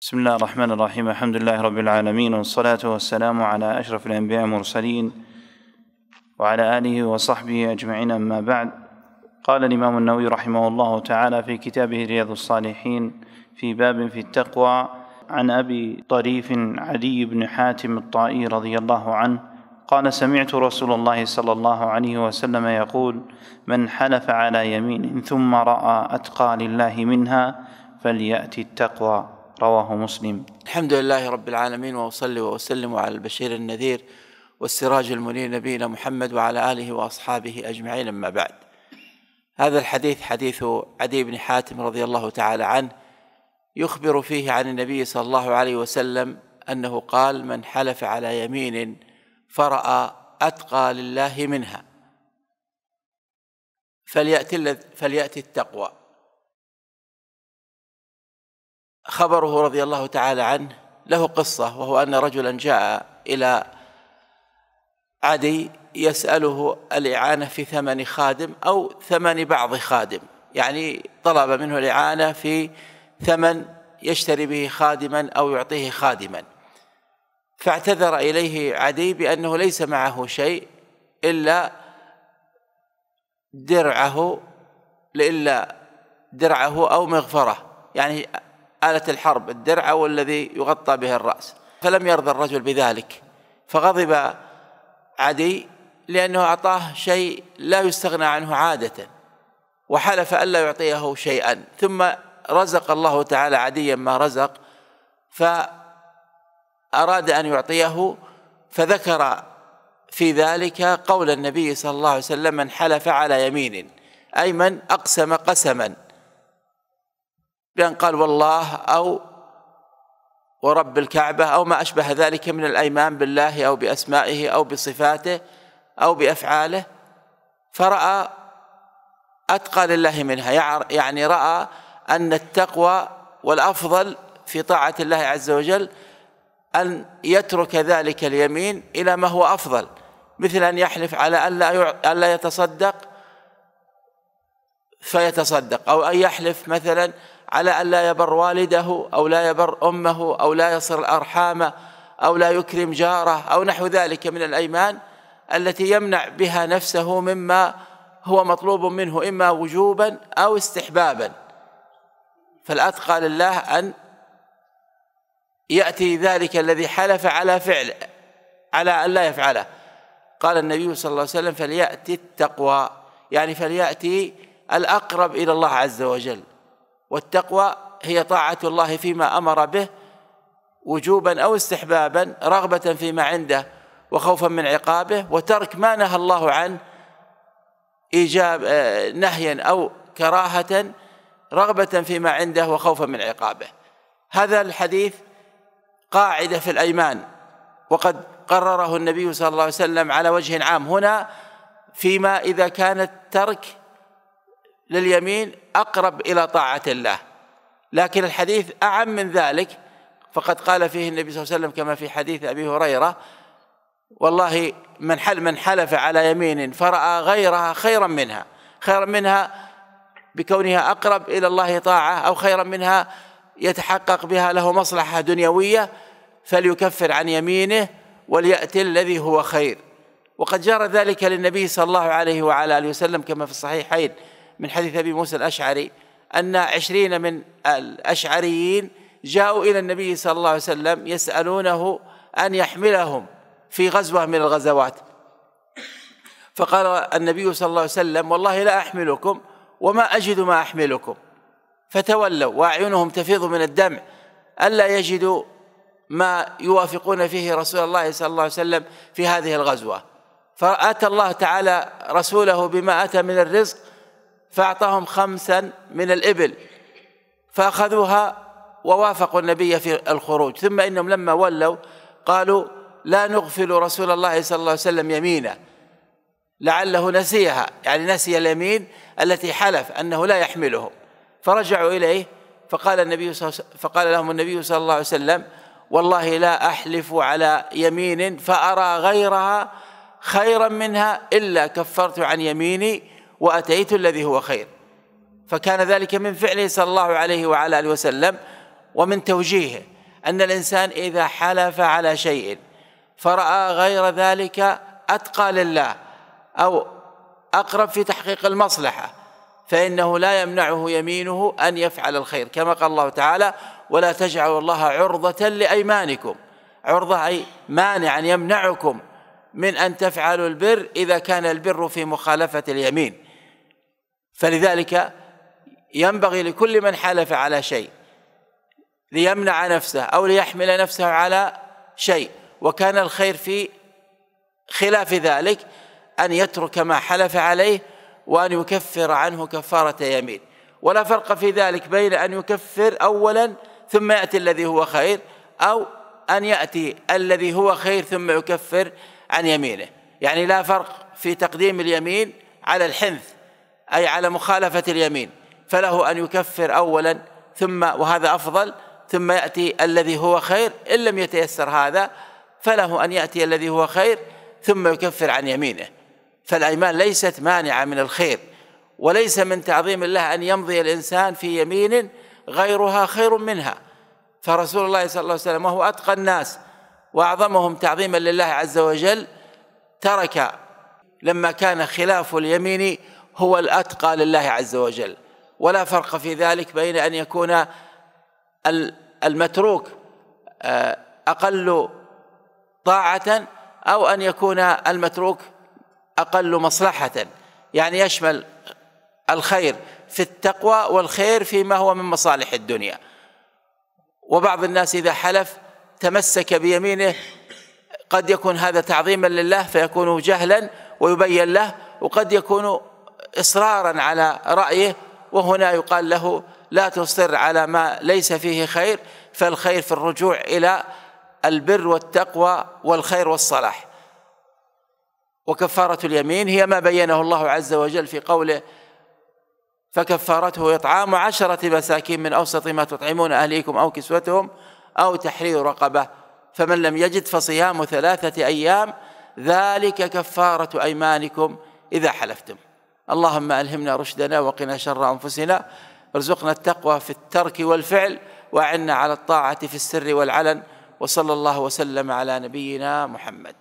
بسم الله الرحمن الرحيم الحمد لله رب العالمين والصلاة والسلام على أشرف الأنبياء المرسلين وعلى آله وصحبه أجمعين أما بعد قال الإمام النووي رحمه الله تعالى في كتابه رياض الصالحين في باب في التقوى عن أبي طريف علي بن حاتم الطائي رضي الله عنه قال سمعت رسول الله صلى الله عليه وسلم يقول من حلف على يمين ثم رأى أتقى لله منها فليأتي التقوى رواه مسلم الحمد لله رب العالمين واصلي واسلم على البشير النذير والسراج المنير نبينا محمد وعلى اله واصحابه اجمعين اما بعد هذا الحديث حديث عدي بن حاتم رضي الله تعالى عنه يخبر فيه عن النبي صلى الله عليه وسلم انه قال من حلف على يمين فراى اتقى لله منها فليأتي, فليأتي التقوى خبره رضي الله تعالى عنه له قصة وهو أن رجلا جاء إلى عدي يسأله الإعانة في ثمن خادم أو ثمن بعض خادم يعني طلب منه الإعانة في ثمن يشتري به خادما أو يعطيه خادما فاعتذر إليه عدي بأنه ليس معه شيء إلا درعه إلا درعه أو مغفرة يعني آلة الحرب الدرع أو الذي يغطى به الرأس فلم يرضى الرجل بذلك فغضب عدي لأنه أعطاه شيء لا يستغنى عنه عادة وحلف ألا يعطيه شيئا ثم رزق الله تعالى عديا ما رزق فأراد أن يعطيه فذكر في ذلك قول النبي صلى الله عليه وسلم من حلف على يمين أي من أقسم قسما بأن قال والله أو ورب الكعبة أو ما أشبه ذلك من الأيمان بالله أو بأسمائه أو بصفاته أو بأفعاله فرأى أتقى لله منها يعني رأى أن التقوى والأفضل في طاعة الله عز وجل أن يترك ذلك اليمين إلى ما هو أفضل مثل أن يحلف على ألا يتصدق فيتصدق أو أن يحلف مثلا على أن لا يبر والده أو لا يبر أمه أو لا يصل أرحامه أو لا يكرم جاره أو نحو ذلك من الأيمان التي يمنع بها نفسه مما هو مطلوب منه إما وجوبا أو استحبابا فالأتقى لله أن يأتي ذلك الذي حلف على فعل على أن لا يفعله قال النبي صلى الله عليه وسلم فليأتي التقوى يعني فليأتي الأقرب إلى الله عز وجل والتقوى هي طاعة الله فيما أمر به وجوبا أو استحبابا رغبة فيما عنده وخوفا من عقابه وترك ما نهى الله عنه إيجاب آه، نهيا أو كراهة رغبة فيما عنده وخوفا من عقابه هذا الحديث قاعدة في الأيمان وقد قرره النبي صلى الله عليه وسلم على وجه عام هنا فيما إذا كانت ترك لليمين أقرب إلى طاعة الله لكن الحديث أعم من ذلك فقد قال فيه النبي صلى الله عليه وسلم كما في حديث أبي هريرة والله من حل من حلف على يمين فرأى غيرها خيرا منها خيرا منها بكونها أقرب إلى الله طاعة أو خيرا منها يتحقق بها له مصلحة دنيوية فليكفر عن يمينه وليأتي الذي هو خير وقد جرى ذلك للنبي صلى الله عليه وعلى آله وسلم كما في الصحيحين من حديث أبي موسى الأشعري أن عشرين من الأشعريين جاءوا إلى النبي صلى الله عليه وسلم يسألونه أن يحملهم في غزوة من الغزوات فقال النبي صلى الله عليه وسلم والله لا أحملكم وما أجد ما أحملكم فتولوا وأعينهم تفيض من الدمع ألا يجدوا ما يوافقون فيه رسول الله صلى الله عليه وسلم في هذه الغزوة فأتى الله تعالى رسوله بما أتى من الرزق فأعطاهم خمسا من الإبل فأخذوها ووافقوا النبي في الخروج ثم إنهم لما ولوا قالوا لا نغفل رسول الله صلى الله عليه وسلم يمينا لعله نسيها يعني نسي اليمين التي حلف أنه لا يحملهم فرجعوا إليه فقال النبي فقال لهم النبي صلى الله عليه وسلم والله لا أحلف على يمين فأرى غيرها خيرا منها إلا كفرت عن يميني وأتيت الذي هو خير فكان ذلك من فعله صلى الله عليه وعلى آله وسلم ومن توجيهه أن الإنسان إذا حلف على شيء فرأى غير ذلك أتقى لله أو أقرب في تحقيق المصلحة فإنه لا يمنعه يمينه أن يفعل الخير كما قال الله تعالى ولا تجعلوا الله عرضة لأيمانكم عرضة أي مانعا يمنعكم من أن تفعلوا البر إذا كان البر في مخالفة اليمين فلذلك ينبغي لكل من حلف على شيء ليمنع نفسه أو ليحمل نفسه على شيء وكان الخير في خلاف ذلك أن يترك ما حلف عليه وأن يكفر عنه كفارة يمين ولا فرق في ذلك بين أن يكفر أولا ثم يأتي الذي هو خير أو أن يأتي الذي هو خير ثم يكفر عن يمينه يعني لا فرق في تقديم اليمين على الحنث أي على مخالفة اليمين فله أن يكفر أولا ثم وهذا أفضل ثم يأتي الذي هو خير إن لم يتيسر هذا فله أن يأتي الذي هو خير ثم يكفر عن يمينه فالأيمان ليست مانعة من الخير وليس من تعظيم الله أن يمضي الإنسان في يمين غيرها خير منها فرسول الله صلى الله عليه وسلم وهو أتقى الناس وأعظمهم تعظيما لله عز وجل ترك لما كان خلاف اليمين هو الأتقى لله عز وجل ولا فرق في ذلك بين أن يكون المتروك آه، أقل طاعة أو أن يكون المتروك أقل مصلحة يعني يشمل الخير في التقوى والخير فيما هو من مصالح الدنيا وبعض الناس إذا حلف تمسك بيمينه قد يكون هذا تعظيما لله فيكون جهلا ويبين له وقد يكون إصرارا على رأيه وهنا يقال له لا تصر على ما ليس فيه خير فالخير في الرجوع إلى البر والتقوى والخير والصلاح وكفارة اليمين هي ما بينه الله عز وجل في قوله فكفارته إطعام عشرة مساكين من أوسط ما تطعمون أهليكم أو كسوتهم أو تحرير رقبة فمن لم يجد فصيام ثلاثة أيام ذلك كفارة أيمانكم إذا حلفتم اللهم ألهمنا رشدنا وقنا شر أنفسنا ارزقنا التقوى في الترك والفعل وعنا على الطاعة في السر والعلن وصلى الله وسلم على نبينا محمد